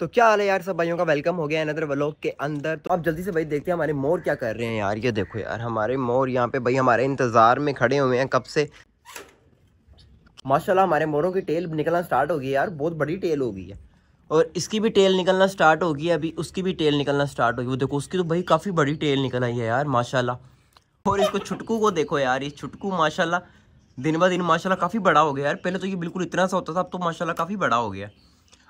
तो क्या हाल है यार सब भाइयों का वेलकम हो गया अनदर व्लॉग के अंदर तो आप जल्दी से भाई देखते हैं हमारे मोर क्या कर रहे हैं यार ये देखो यार हमारे मोर यहाँ पे भाई हमारे इंतज़ार में खड़े हुए हैं कब से माशाल्लाह हमारे मोरों की टेल निकलना स्टार्ट होगी यार बहुत बड़ी टेल होगी है और इसकी भी टेल निकलना स्टार्ट होगी अभी उसकी भी टेल निकलना स्टार्ट होगी वो देखो उसकी तो भाई काफ़ी बड़ी टेल निकल आई है यार माशाला और इसको छुटकू को देखो यार ये छुटकू माशाला दिन ब दिन माशाला काफ़ी बड़ा हो गया यार पहले तो ये बिल्कुल इतना सा होता था अब तो माशाला काफ़ी बड़ा हो गया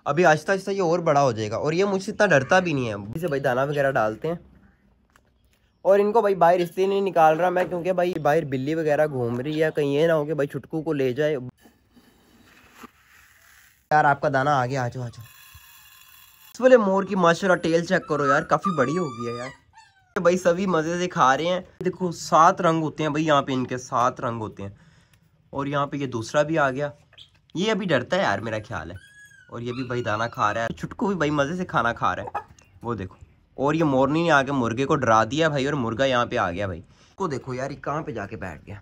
अभी आहिस्ता आहिस्ता ये और बड़ा हो जाएगा और ये मुझसे इतना डरता भी नहीं है इसे भाई दाना वगैरह डालते हैं और इनको भाई बाहर इसलिए नहीं निकाल रहा मैं क्योंकि भाई बाहर बिल्ली वगैरह घूम रही है कहीं ये ना हो कि भाई छुटकू को ले जाए यार आपका दाना आ गया आ जाओ आ जाओ इस बोले मोर की माशाल्लाह टेल चेक करो यार काफ़ी बड़ी हो गई है यार भाई सभी मज़े से खा रहे हैं देखो सात रंग होते हैं भाई यहाँ पे इनके सात रंग होते हैं और यहाँ पे ये दूसरा भी आ गया ये अभी डरता है यार मेरा ख्याल है और ये भी भाई दाना खा रहा है छुटकू भी भाई मज़े से खाना खा रहा है वो देखो और ये मोरनी ने आके मुर्गे को डरा दिया भाई और मुर्गा यहाँ पे आ गया भाई को देखो यार ये कहाँ पे जाके बैठ गया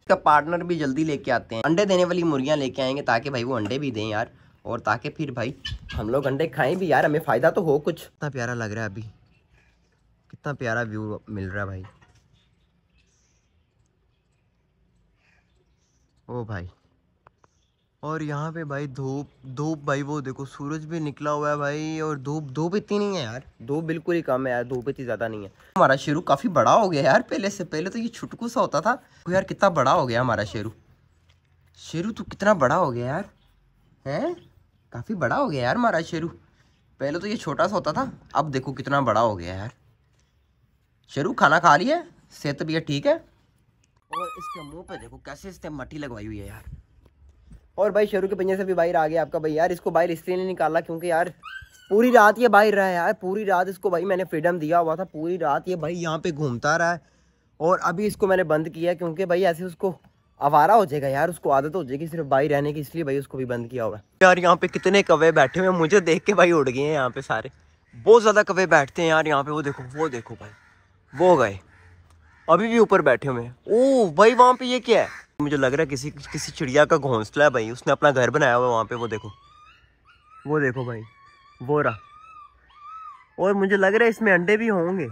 इसका पार्टनर भी जल्दी लेके आते हैं अंडे देने वाली मुर्गियाँ लेके आएंगे ताकि भाई वो अंडे भी दें यार और ताकि फिर भाई हम लोग अंडे खाएं भी यार हमें फ़ायदा तो हो कुछ कितना प्यारा लग रहा है अभी कितना प्यारा व्यू मिल रहा है भाई ओ भाई और यहाँ पे भाई धूप धूप भाई वो देखो सूरज भी निकला हुआ है भाई और धूप धूप इतनी नहीं है यार धूप बिल्कुल ही कम है यार धूप इतनी ज़्यादा नहीं है हमारा शेरू काफ़ी बड़ा हो गया यार पहले से पहले तो ये छुटकू सा होता था तो यार कितना बड़ा हो गया हमारा शेरू शेरू तो कितना बड़ा हो गया यार है काफ़ी बड़ा हो गया यार हमारा शेरू पहले तो ये छोटा सा होता था अब देखो कितना बड़ा हो गया यार शेरू खाना खा लिया सेहत भी ठीक है और इसके मुँह पे देखो कैसे इसने मट्टी लगवाई हुई है यार और भाई शेरू के पंजे से भी बाहर आ गया आपका भाई यार इसको बाहर इसलिए नहीं निकाला क्योंकि यार पूरी रात ये बाहर रहा है यार पूरी रात इसको भाई मैंने फ्रीडम दिया हुआ था पूरी रात ये भाई यहाँ पे घूमता रहा है और अभी इसको मैंने बंद किया क्योंकि भाई ऐसे उसको आवारा हो जाएगा यार उसको आदत हो जाएगी सिर्फ बाहर रहने की इसलिए भाई उसको भी बंद किया हुआ यार यहाँ पे कितने कवे बैठे हुए हैं मुझे देख के भाई उड़ गए हैं यहाँ पे सारे बहुत ज़्यादा कवे बैठते हैं यार यहाँ पे वो देखो वो देखो भाई वो गए अभी भी ऊपर बैठे हुए हैं ओह भाई वहाँ पे ये क्या है मुझे लग रहा है किसी किसी चिड़िया का घोंसला है भाई उसने अपना घर बनाया हुआ वहाँ पे वो देखो वो देखो भाई वो रहा और मुझे लग रहा है इसमें अंडे भी होंगे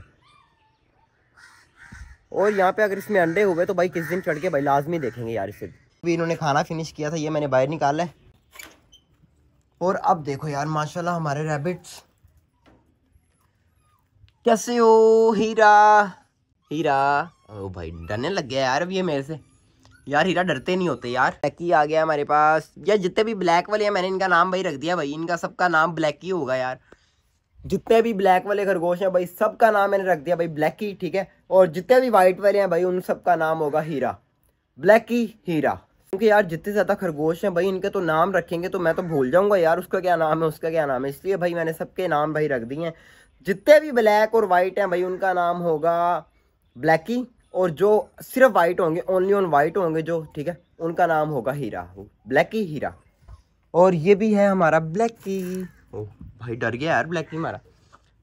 और यहाँ पे अगर इसमें अंडे हुए तो भाई किस दिन चढ़ के भाई लाजमी देखेंगे यार इसे भी इन्होंने खाना फिनिश किया था ये मैंने बाहर निकाला है और अब देखो यार माशाल्लाह हमारे रैबिट्स कैसे हो हीरा हीरा ओ भाई डरने लग गया यार अब ये मेरे से यार हीरा डरते नहीं होते यार ब्लैकी आ गया हमारे पास यार जितने भी ब्लैक वाले हैं मैंने इनका नाम भाई रख दिया भाई इनका सबका नाम ब्लैक ही होगा यार जितने भी ब्लैक वाले खरगोश हैं भाई सबका नाम मैंने रख दिया भाई ब्लैकी ठीक है और जितने भी वाइट वाले हैं भाई उन सबका नाम होगा हीरा ब्लैकी हीरा क्योंकि यार जितने ज़्यादा खरगोश हैं भाई इनके तो नाम रखेंगे तो मैं तो भूल जाऊंगा यार उसका क्या नाम है उसका क्या नाम है इसलिए भाई मैंने सबके नाम भाई रख दिए हैं जितने भी ब्लैक और वाइट हैं भाई उनका नाम होगा ब्लैकी और जो सिर्फ वाइट होंगे ओनली ऑन वाइट होंगे जो ठीक है उनका नाम होगा हीरा ब्लैक ही हीरा और ये भी है हमारा ब्लैक की ओ भाई डर गया यार ब्लैक की हमारा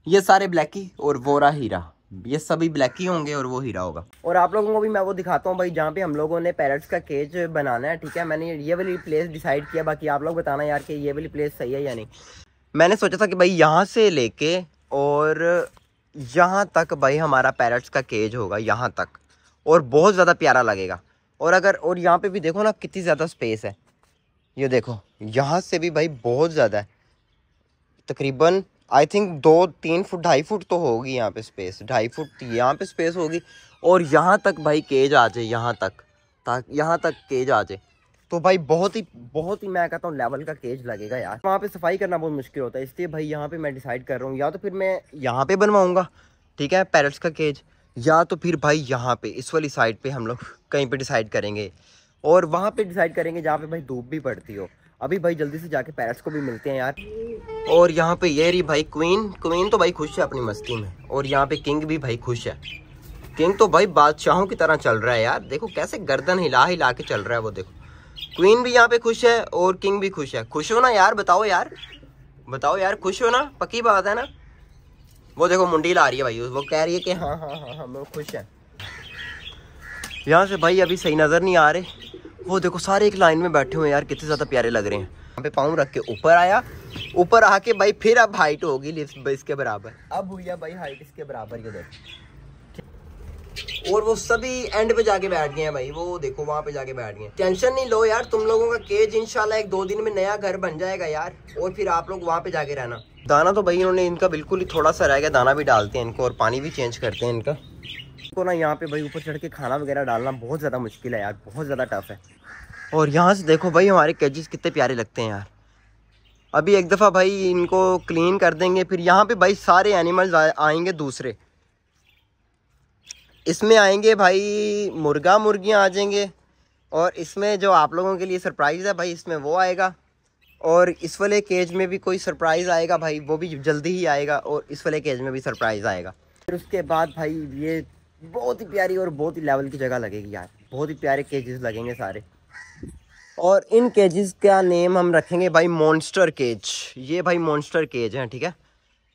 ये सारे ब्लैक की और वोरा हीरा ये सभी ब्लैक ही होंगे और वो हीरा होगा और आप लोगों को भी मैं वो दिखाता हूँ भाई जहाँ पे हम लोगों ने पैरट्स का केज बनाना है ठीक है मैंने ये वाली प्लेस डिसाइड किया बाकी आप लोग बताना यार कि ये वाली प्लेस सही है या नहीं मैंने सोचा था कि भाई यहाँ से लेके और यहाँ तक भाई हमारा पैरट्स का केज होगा यहाँ तक और बहुत ज़्यादा प्यारा लगेगा और अगर और यहाँ पे भी देखो ना कितनी ज़्यादा स्पेस है ये देखो यहाँ से भी भाई बहुत ज़्यादा है तकरीबन आई थिंक दो तीन फुट ढाई फुट तो होगी यहाँ पे स्पेस ढाई फुट तो यहाँ पे स्पेस होगी और यहाँ तक भाई केज आ जाए यहाँ तक यहाँ तक केज आ जाए तो भाई बहुत ही बहुत ही मैं कहता हूँ लेवल का केज लगेगा यार वहाँ पे सफाई करना बहुत मुश्किल होता है इसलिए भाई यहाँ पे मैं डिसाइड कर रहा हूँ या तो फिर मैं यहाँ पे बनवाऊँगा ठीक है पैरट्स का केज या तो फिर भाई यहाँ पे इस वाली साइड पे हम लोग कहीं पे डिसाइड करेंगे और वहाँ पे डिसाइड करेंगे जहाँ पे भाई धूप भी पड़ती हो अभी भाई जल्दी से जाके पैरट्स को भी मिलते हैं यार और यहाँ पे ये रही भाई क्वीन क्वीन तो भाई खुश है अपनी मस्ती में और यहाँ पे किंग भी भाई खुश है किंग तो भाई बादशाहों की तरह चल रहा है यार देखो कैसे गर्दन हिला हिला के चल रहा है वो देखो क्वीन भी यहाँ पे खुश है और किंग भी खुश है खुश हो ना यार बताओ यार बताओ यार खुश हो ना पक्की बात है ना वो देखो मुंडी ला रही है भाई वो कह रही है कि हाँ हाँ हाँ हाँ मैं खुश है यहाँ से भाई अभी सही नज़र नहीं आ रहे वो देखो सारे एक लाइन में बैठे हुए यार कितने ज़्यादा प्यारे लग रहे हैं यहाँ पे पाँव रख के ऊपर आया ऊपर आके भाई फिर अब हाइट होगी इसके बराबर अब हुई है भाई हाइट इसके बराबर ये देखो और वो सभी एंड पे जाके बैठ गए हैं भाई वो देखो वहाँ पे जाके बैठ गए टेंशन नहीं लो यार तुम लोगों का केज इंशाल्लाह एक दो दिन में नया घर बन जाएगा यार और फिर आप लोग वहाँ पे जाके रहना दाना तो भाई इन्होंने इनका बिल्कुल ही थोड़ा सा रह गया दाना भी डालते हैं इनको और पानी भी चेंज करते हैं इनका इनको तो ना यहाँ पे भाई ऊपर चढ़ के खाना वगैरह डालना बहुत ज़्यादा मुश्किल है यार बहुत ज़्यादा टफ है और यहाँ से देखो भाई हमारे केजेस कितने प्यारे लगते हैं यार अभी एक दफ़ा भाई इनको क्लीन कर देंगे फिर यहाँ पे भाई सारे एनिमल्स आएंगे दूसरे इसमें आएंगे भाई मुर्गा मुर्गियाँ आ जाएंगे और इसमें जो आप लोगों के लिए सरप्राइज़ है भाई इसमें वो आएगा और इस वाले केज में भी कोई सरप्राइज़ आएगा भाई वो भी जल्दी ही आएगा और इस वाले केज में भी सरप्राइज़ आएगा फिर उसके बाद भाई ये बहुत ही प्यारी और बहुत ही लेवल की जगह लगेगी यार बहुत ही प्यारे केजेस लगेंगे सारे और इन केजेस का नेम हम रखेंगे भाई मॉन्स्टर केज ये भाई मॉन्स्टर केज हैं ठीक है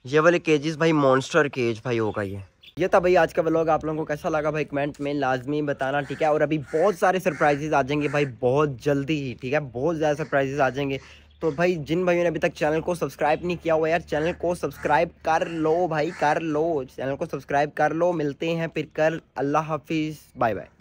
ये वाले केजेस भाई मॉन्स्टर केज भाई होगा ये ये था भाई आज का ब्लॉग आप लोगों को कैसा लगा भाई कमेंट में लाजमी बताना ठीक है और अभी बहुत सारे सरप्राइजेज आ जाएंगे भाई बहुत जल्दी ही ठीक है बहुत ज़्यादा सरप्राइजेज आ जाएंगे तो भाई जिन भाइयों ने अभी तक चैनल को सब्सक्राइब नहीं किया हुआ यार चैनल को सब्सक्राइब कर लो भाई कर लो चैनल को सब्सक्राइब कर लो मिलते हैं फिर कर अल्लाह हाफिज़ बाय बाय